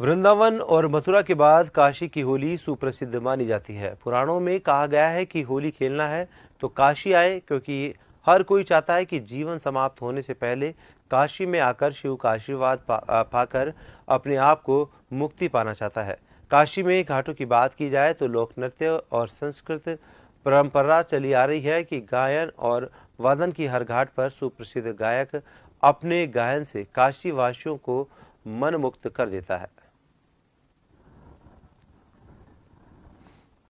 वृंदावन और मथुरा के बाद काशी की होली सुप्रसिद्ध मानी जाती है पुराणों में कहा गया है कि होली खेलना है तो काशी आए क्योंकि हर कोई चाहता है कि जीवन समाप्त होने से पहले काशी में आकर शिव का आशीर्वाद पाकर अपने आप को मुक्ति पाना चाहता है काशी में घाटों की बात की जाए तो लोक नृत्य और संस्कृत परंपरा चली आ रही है कि गायन और वादन की हर घाट पर सुप्रसिद्ध गायक अपने गायन से काशी वासियों को मन मुक्त कर देता है